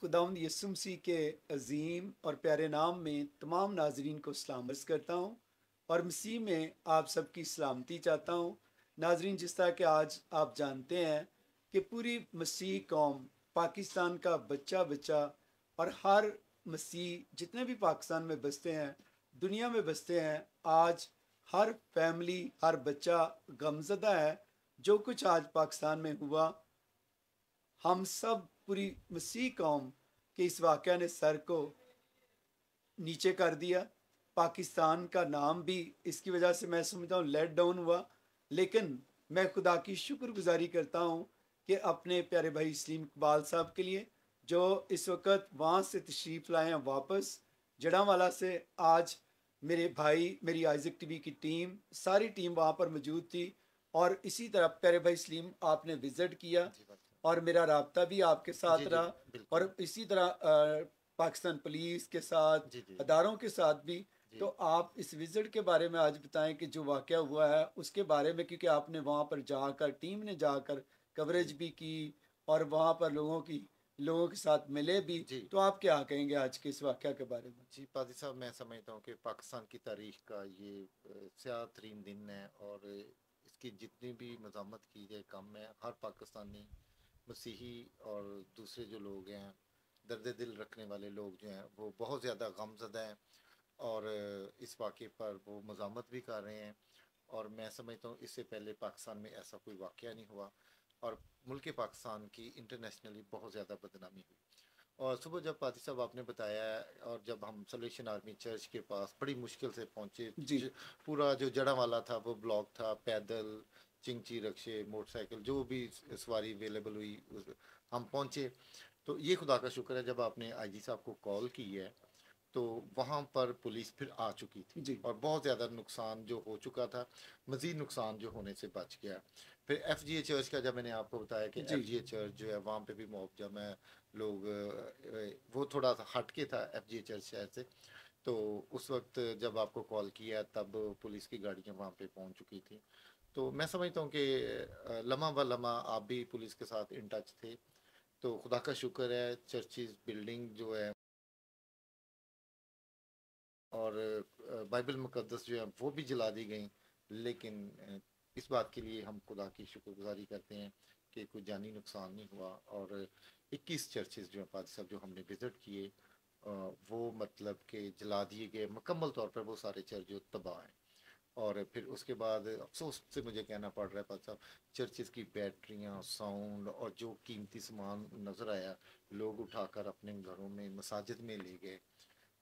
खुदाम यसुम सी के अजीम और प्यारे नाम में तमाम नाजरीन को सलाम अर्ज़ करता हूँ और मसीह में आप सबकी सलामती चाहता हूँ नाजरीन जिस तरह के आज आप जानते हैं कि पूरी मसीह कौम पाकिस्तान का बच्चा बच्चा और हर मसीह जितने भी पाकिस्तान में बसते हैं दुनिया में बसते हैं आज हर फैमिली हर बच्चा गमजदा है जो कुछ आज पाकिस्तान में हुआ हम सब पूरी मसीह कौम के इस वाक ने सर को नीचे कर दिया पाकिस्तान का नाम भी इसकी वजह से मैं समझता हूँ लेट डाउन हुआ लेकिन मैं खुदा की शुक्रगुजारी करता हूँ कि अपने प्यारे भाई सलीम इकबाल साहब के लिए जो इस वक्त वहाँ से तशरीफ़ लाए हैं वापस जड़ावाला से आज मेरे भाई मेरी आइजक टीवी की टीम सारी टीम वहाँ पर मौजूद थी और इसी तरह प्यारे भाई सलीम आपने विज़िट किया और मेरा रबता भी आपके साथ रहा और इसी तरह पाकिस्तान पुलिस के साथ अदारों के साथ भी तो आप इस विजिट के बारे में आज बताएं कि जो वाक़ हुआ है उसके बारे में क्योंकि आपने वहाँ पर जाकर टीम ने जाकर कवरेज भी की और वहाँ पर लोगों की लोगों के साथ मिले भी तो आप क्या कहेंगे आज के इस वाक़ के बारे में जी पादी साहब मैं समझता हूँ कि पाकिस्तान की तारीख का ये स्याह तरीन दिन है और इसकी जितनी भी मजामत की जाए कम है हर पाकिस्तानी मसीही और दूसरे जो लोग हैं दर्द दिल रखने वाले लोग जो हैं वो बहुत ज़्यादा गमजदा हैं और इस वाक़े पर वो मजामत भी कर रहे हैं और मैं समझता हूँ इससे पहले पाकिस्तान में ऐसा कोई वाक़ नहीं हुआ और मुल्क पाकिस्तान की इंटरनेशनली बहुत ज़्यादा बदनामी हुई और सुबह जब पाती साहब आपने बताया और जब हम सोल्यूशन आर्मी चर्च के पास बड़ी मुश्किल से पहुँचे पूरा जो जड़ा वाला था वो ब्लॉक था पैदल चिंची रक्षे मोटरसाइकिल जो भी सवारी अवेलेबल हुई उस हम पहुँचे तो ये खुदा का शुक्र है जब आपने आईजी साहब को कॉल की है तो वहाँ पर पुलिस फिर आ चुकी थी और बहुत ज़्यादा नुकसान जो हो चुका था मज़ीद नुकसान जो होने से बच गया फिर एफ जी ए चर्च का जब मैंने आपको बताया कि एफ जी ए चर्च जो है वहाँ पे भी जब मैं लोग वो थोड़ा सा हट के था एफ जी ए चर्च शहर से तो उस वक्त जब आपको कॉल किया तब पुलिस की गाड़ियाँ वहाँ पे पहुँच चुकी थी तो मैं समझता हूँ कि लम्हा ब लम्हा आप भी पुलिस के साथ इन टच थे तो खुदा का शुक्र है चर्चिज़ बिल्डिंग जो है और बाइबल मुकदस जो है वो भी जला दी गई लेकिन इस बात के लिए हम खुदा की शुक्रगुजारी करते हैं कि कोई जानी नुकसान नहीं हुआ और 21 चर्चेज जो हैं पाद साहब जो हमने विज़िट किए वो मतलब के जला दिए गए मुकम्मल तौर पर वो सारे चर्च जो तबाह हैं और फिर उसके बाद अफसोस से मुझे कहना पड़ रहा है पाक साहब चर्चेस की बैटरियाँ साउंड और जो कीमती सामान नज़र आया लोग उठाकर अपने घरों में मसाजिद में ले गए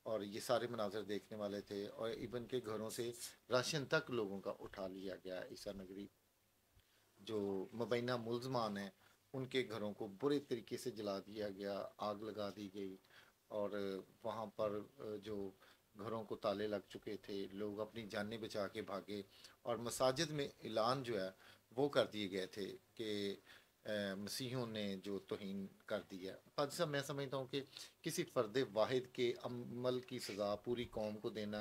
और ये सारे मनाजर देखने वाले थे और इवन के घरों से राशन तक लोगों का उठा लिया गया ईसा नगरी जो मुबैना मुलजमान हैं उनके घरों को बुरे तरीके से जला दिया गया आग लगा दी गई और वहाँ पर जो घरों को ताले लग चुके थे लोग अपनी जानें बचा के भागे और मसाजिद में ऐलान जो है वो कर दिए गए थे कि मसीहों ने जो तोहन कर दी है फर्ज साहब मैं समझता हूँ कि किसी फ़र्द वाहिद के अमल की सज़ा पूरी कौम को देना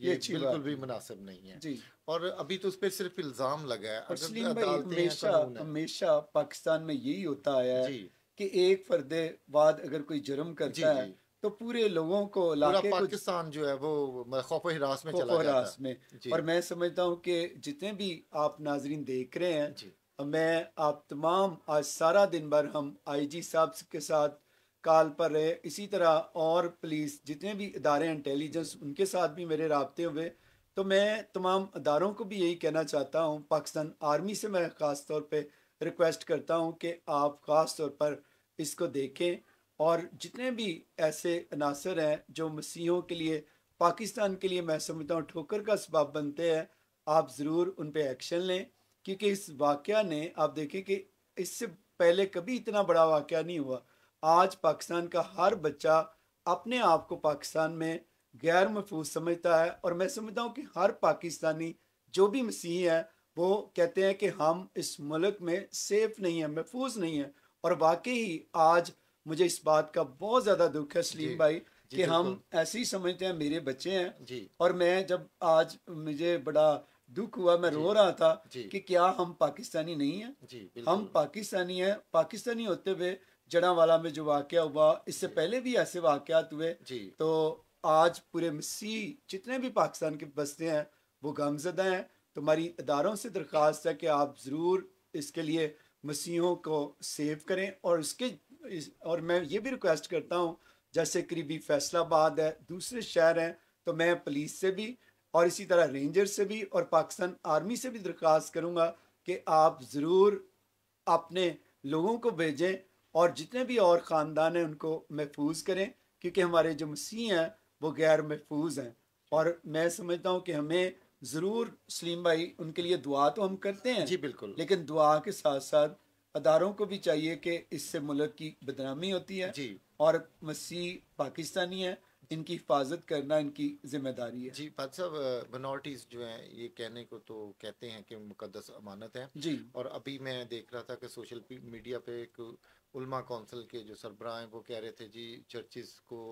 ये, ये बिल्कुल भी मुनासिब नहीं है जी। और अभी तो उस पर सिर्फ इल्ज़ाम लगा है हमेशा हमेशा पाकिस्तान में यही होता आया है कि एक फर्द वाद अगर कोई जुर्म करता है तो पूरे लोगों को पूरा पाकिस्तान जो है वो खौफ हिरास में चला हिरास में और मैं समझता हूँ कि जितने भी आप नाजरीन देख रहे हैं मैं आप तमाम आज सारा दिन भर हम आई जी साहब के साथ काल पर रहे इसी तरह और पुलिस जितने भी इदारे इंटेलिजेंस उनके साथ भी मेरे रबते हुए तो मैं तमाम अदारों को भी यही कहना चाहता हूँ पाकिस्तान आर्मी से मैं ख़ास तौर पर रिक्वेस्ट करता हूँ कि आप ख़ास तौर पर इसको देखें और जितने भी ऐसे अनासर हैं जो मसीहों के लिए पाकिस्तान के लिए मैं समझता हूँ ठोकर का सबाब बनते हैं आप ज़रूर उन पर एक्शन लें क्योंकि इस वाक़ ने आप देखें कि इससे पहले कभी इतना बड़ा वाक़ नहीं हुआ आज पाकिस्तान का हर बच्चा अपने आप को पाकिस्तान में गैर महफूज समझता है और मैं समझता हूँ कि हर पाकिस्तानी जो भी मसीह है वो कहते हैं कि हम इस मुल्क में सेफ नहीं हैं महफूज नहीं हैं और वाकई ही आज मुझे इस बात का बहुत ज़्यादा दुख है सलीम भाई कि हम ऐसे ही समझते हैं मेरे बच्चे हैं और मैं जब आज मुझे बड़ा दुख हुआ मैं रो रहा था कि क्या हम पाकिस्तानी नहीं है हम पाकिस्तानी हैं पाकिस्तानी होते हुए जड़ा वाला में जो वाक़ हुआ इससे पहले भी ऐसे वाकत हुए तो आज पूरे मसीह जितने भी पाकिस्तान के बसते हैं वो गमजदा हैं तुम्हारी इदारों से दरख्वास्त है कि आप ज़रूर इसके लिए मसीहों को सेव करें और उसके इस, और मैं ये भी रिक्वेस्ट करता हूँ जैसे करीबी फैसलाबाद है दूसरे शहर हैं तो मैं पुलिस से भी और इसी तरह रेंजर से भी और पाकिस्तान आर्मी से भी दरख्वास्त करूँगा कि आप ज़रूर अपने लोगों को भेजें और जितने भी और ख़ानदान हैं उनको महफूज करें क्योंकि हमारे जो मसीह हैं वो गैर महफूज हैं और मैं समझता हूँ कि हमें ज़रूर सलीम भाई उनके लिए दुआ तो हम करते हैं जी बिल्कुल लेकिन दुआ के साथ साथ अदारों को भी चाहिए कि इससे मुल्क की बदनामी होती है जी और मसीह पाकिस्तानी है इनकी हिफाजत करना इनकी जिम्मेदारी है जी फाद साहब मनोरिटीज जो है ये कहने को तो कहते हैं कि मुकदस अमानत है जी और अभी मैं देख रहा था कि सोशल मीडिया पे एक उलमा कौंसिल के जो सरबरा हैं वो कह रहे थे जी चर्चिस को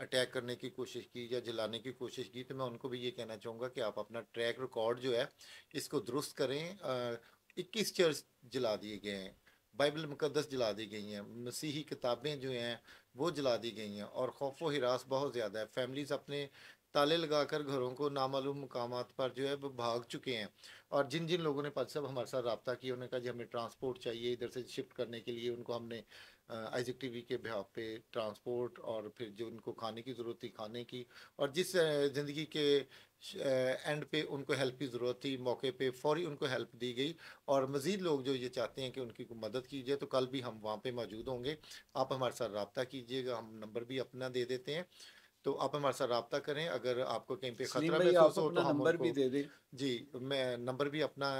अटैक करने की कोशिश की या जलाने की कोशिश की तो मैं उनको भी ये कहना चाहूँगा कि आप अपना ट्रैक रिकॉर्ड जो है इसको दुरुस्त करें इक्कीस चर्च जला दिए गए हैं बाइबल मुकदस जला दी गई हैं मसीही किताबें जो हैं वो जला दी गई हैं और खौफ व हिरास बहुत ज़्यादा है फैमिलीज़ अपने ताले लगा कर घरों को नामालूम मकाम पर जो है वो भाग चुके हैं और जिन जिन लोगों ने पाच साहब हमारे साथ रबता किया उन्होंने कहा कि हमें ट्रांसपोर्ट चाहिए इधर से शिफ्ट करने के लिए उनको हमने आइजिक टीवी के भाव पे ट्रांसपोर्ट और फिर जो उनको खाने की ज़रूरत थी खाने की और जिस ज़िंदगी के एंड पे उनको हेल्प की ज़रूरत थी मौके पे फौरी उनको हेल्प दी गई और मज़ीद लोग जो ये चाहते हैं कि उनकी मदद कीजिए तो कल भी हम वहाँ पे मौजूद होंगे आप हमारे साथ रबता कीजिएगा हम नंबर भी अपना दे देते हैं तो आप हमारे साथ रबता करें अगर आपको कहीं पे खतरा महसूस हो तो हम नंबर भी दे दें जी मैं नंबर भी अपना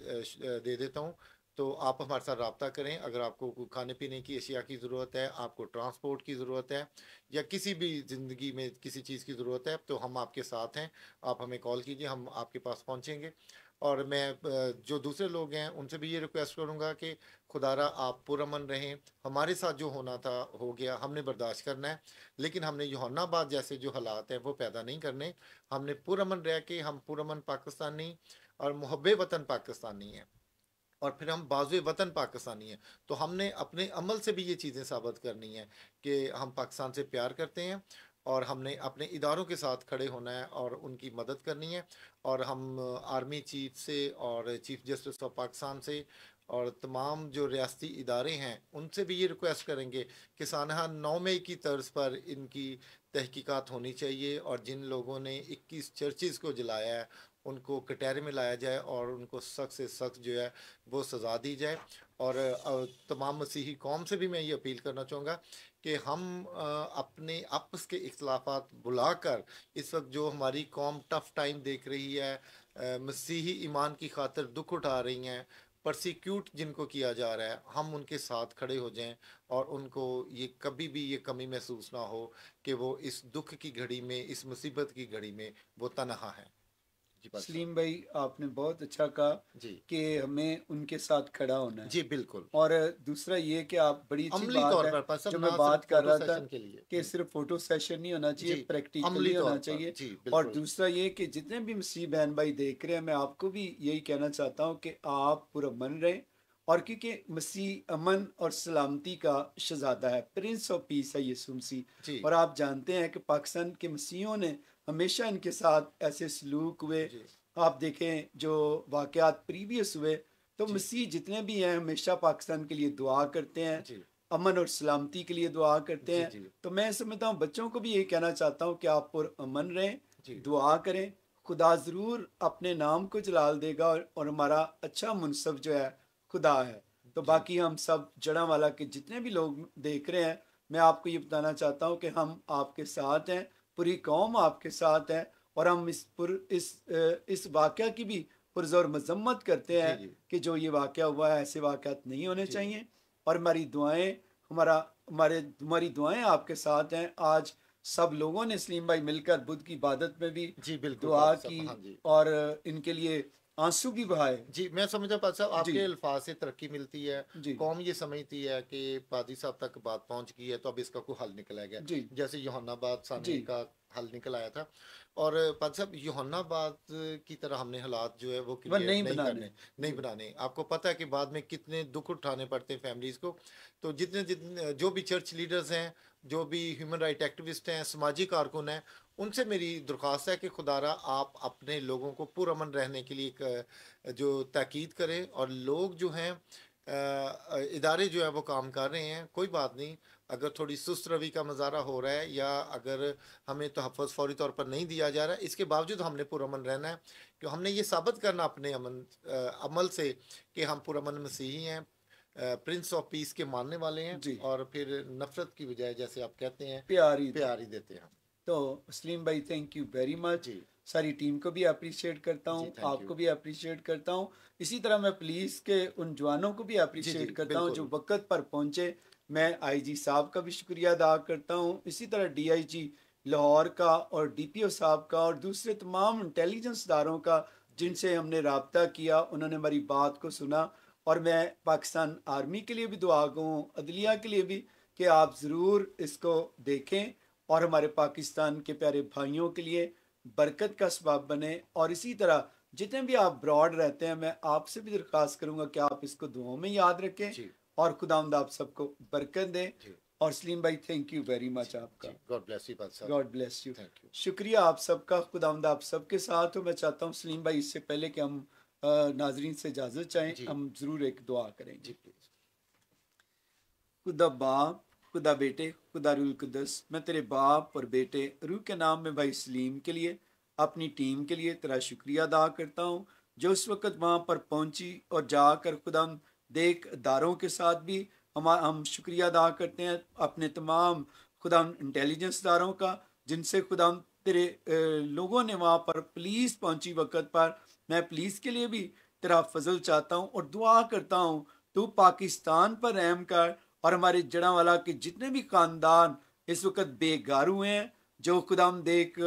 दे देता हूँ तो आप हमारे साथ रबता करें अगर आपको खाने पीने की अशिया की ज़रूरत है आपको ट्रांसपोर्ट की ज़रूरत है या किसी भी ज़िंदगी में किसी चीज़ की ज़रूरत है तो हम आपके साथ हैं आप हमें कॉल कीजिए हम आपके पास पहुँचेंगे और मैं जो दूसरे लोग हैं उनसे भी ये रिक्वेस्ट करूँगा कि खुदारा आप पुरमन रहें हमारे साथ जो होना था हो गया हमने बर्दाश्त करना है लेकिन हमने योहन्नाबाद जैसे जो हालात हैं वो पैदा नहीं करने हमने पुरमन रह के हम पुरमन पाकिस्तानी और मुहब वतन पाकिस्तानी हैं और फिर हम बाज़ वतन पाकिस्तानी हैं तो हमने अपने अमल से भी ये चीज़ें साबित करनी है कि हम पाकिस्तान से प्यार करते हैं और हमने अपने इदारों के साथ खड़े होना है और उनकी मदद करनी है और हम आर्मी चीफ से और चीफ जस्टिस ऑफ पाकिस्तान से और तमाम जो रियाती इदारे हैं उनसे भी ये रिक्वेस्ट करेंगे कि सानहा नौ मई की तर्ज पर इनकी तहकीकात होनी चाहिए और जिन लोगों ने 21 चर्चेज़ को जलाया है उनको कटहरे में लाया जाए और उनको सख्त से सख्त जो है वो सज़ा दी जाए और तमाम मसीही कौम से भी मैं ये अपील करना चाहूँगा कि हम अपने आपस के इख्लाफात बुलाकर इस वक्त जो हमारी कौम टफ़ टाइम देख रही है मसीही ईमान की खातर दुख उठा रही हैं परसिक्यूट जिनको किया जा रहा है हम उनके साथ खड़े हो जाएं और उनको ये कभी भी ये कमी महसूस ना हो कि वो इस दुख की घड़ी में इस मुसीबत की घड़ी में वो तनहा हैं सलीम भाई आपने बहुत अच्छा कहा कि हमें उनके साथ खड़ा होना है जी बिल्कुल और दूसरा ये कि आप बड़ी अच्छी बात है जो मैं बात कर रहा था कि सिर्फ फोटो सेशन नहीं होना चाहिए प्रैक्टिकली होना चाहिए और दूसरा ये कि जितने भी मसीह बहन भाई देख रहे हैं मैं आपको भी यही कहना चाहता हूँ कि आप पूरा मन रहे और क्योंकि मसीह अमन और सलामती का शहजादा है प्रिंस ऑफ पीस है ये सुमसी और आप जानते हैं कि पाकिस्तान के मसीहों ने हमेशा इनके साथ ऐसे सलूक हुए आप देखें जो वाकत प्रीवियस हुए तो मसीह जितने भी हैं हमेशा पाकिस्तान के लिए दुआ करते हैं अमन और सलामती के लिए दुआ करते हैं तो मैं समझता हूँ बच्चों को भी यही कहना चाहता हूँ कि आप पर अमन रहें दुआ करें खुदा ज़रूर अपने नाम को जलाल देगा और, और हमारा अच्छा मुनसब जो है खुदा है तो बाकी हम सब जड़ा वाला के जितने भी लोग देख रहे हैं मैं आपको ये बताना चाहता हूँ कि हम आपके साथ हैं पूरी कौम आपके साथ है और हम इस पुर इस इस वाक्य की भी पुरजोर मजम्मत करते हैं कि जो ये वाक्य हुआ है ऐसे वाक़ात नहीं होने चाहिए और हमारी दुआएं हमारा हमारे हमारी दुआएं आपके साथ हैं आज सब लोगों ने सलीम भाई मिलकर बुद्ध की इबादत में भी जी बिल्कुल दुआ की हाँ और इनके लिए आंसू की बहाए जी मैं समझा पाद साहब आपके अल्फाज से तरक्की मिलती है कौम ये समझती है कि पादी साहब तक बात पहुंच गई है तो अब इसका कोई हल निकला गया जैसे योहानाबाद सामने का हल निकल आया था और पाद साहब योहानाबाद की तरह हमने हालात जो है वो नहीं, नहीं नहीं बनाने नहीं बनाने आपको पता है कि बाद में कितने दुख उठाने पड़ते हैं फैमिलीज को तो जितने जितने जो भी चर्च लीडर्स हैं जो भी ह्यूमन राइट एक्टिविस्ट हैं सामाजिक कारकुन हैं उनसे मेरी दरख्वास्त है कि खुदारा आप अपने लोगों को पुरमन रहने के लिए एक जो ताकीद करें और लोग जो हैं इदारे जो हैं वो काम कर रहे हैं कोई बात नहीं अगर थोड़ी सुस्त रवि का मजारा हो रहा है या अगर हमें तहफ़ फौरी तौर पर नहीं दिया जा रहा है इसके बावजूद हमने पुरमन रहना है कि हमने ये साबित करना अपने अमन अमल से कि हम पुरमन मसीही हैं प्रिंस ऑफ पीस के मानने वाले हैं और फिर नफरत की बजाय जैसे आप कहते हैं प्यारी प्यारी देते हैं तो असलीम भाई थैंक यू वेरी मच सारी टीम को भी अप्रिशिएट करता हूँ आपको भी अप्रिशिएट करता हूँ इसी तरह मैं पुलिस के उन जवानों को भी अप्रिशिएट करता हूँ जो वक्त पर पहुँचे मैं आईजी साहब का भी शुक्रिया अदा करता हूँ इसी तरह डीआईजी लाहौर का और डीपीओ साहब का और दूसरे तमाम इंटेलिजेंस दारों का जिनसे हमने रबता किया उन्होंने हमारी बात को सुना और मैं पाकिस्तान आर्मी के लिए भी दुआ गूँ हूँ अदलिया के लिए भी कि आप ज़रूर इसको देखें और हमारे पाकिस्तान के प्यारे भाइयों के लिए बरकत का सबाब बने और इसी तरह जितने भी आप ब्रॉड रहते हैं मैं आपसे भी दरख्वास्त करूंगा कि आप इसको दुआओं में याद रखें और खुदामद आप सबको बरकत दें और सलीम भाई थैंक यू वेरी मच आपका god bless you god bless you शुक्रिया आप सबका खुदामद आप सबके साथ हो मैं चाहता हूँ सलीम भाई इससे पहले कि हम नाजरीन से इजाज़त चाहें हम ज़रूर एक दुआ करें जी खुदा बाप खुदा बेटे खुदा रुल कुदस मैं तेरे बाप और बेटे रूह के नाम में भाई सलीम के लिए अपनी टीम के लिए तेरा शुक्रिया अदा करता हूँ जो उस वक्त वहाँ पर पहुँची और जाकर खुदा देख दारों के साथ भी हम हम शुक्रिया अदा करते हैं अपने तमाम खुदा इंटेलिजेंस दारों का जिनसे खुदा तेरे लोगों ने वहाँ पर पुलिस पहुँची वक्त पर मैं पुलिस के लिए भी तेरा फजल चाहता हूँ और दुआ करता हूँ तू पाकिस्तान पर रहम कर और हमारे जड़ा वाला के जितने भी खानदान इस वक्त बेगारू हैं जो खुदाम देख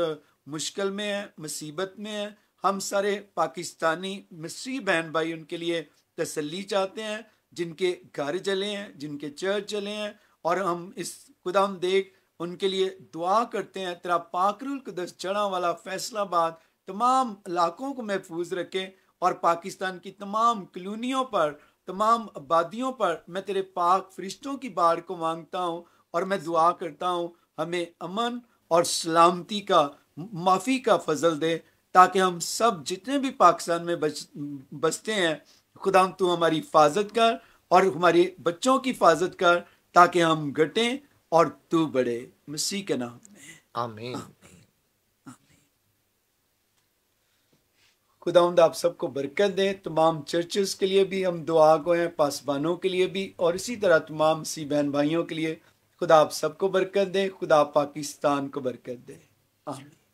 मुश्किल में है मुसीबत में है हम सारे पाकिस्तानी मसीह बहन भाई उनके लिए तसल्ली चाहते हैं जिनके घर जले हैं जिनके चर्च जले हैं और हम इस खुदाम देख उनके लिए दुआ करते हैं तेरा पाकरुल कदस चढ़ा वाला फैसलाबाद तमाम इलाकों को महफूज रखें और पाकिस्तान की तमाम कलोनियों पर तमाम आबादियों पर मैं तेरे पाक फरिश्तों की बाढ़ को मांगता हूँ और मैं दुआ करता हूँ हमें अमन और सलामती का माफ़ी का फजल दे ताकि हम सब जितने भी पाकिस्तान में बच बसते हैं खुदा तू हमारी हिफाजत कर और हमारे बच्चों की हिफाजत कर ताकि हम घटें और तू बढ़े मसीह के नाम में आमीन खुदा आप सबको बरकत दें तमाम चर्चेस के लिए भी हम दुआ को हैं पासबानों के लिए भी और इसी तरह तमाम सी बहन भाइयों के लिए खुदा आप सबको बरकत दें खुदा पाकिस्तान को बरकत दें आमीन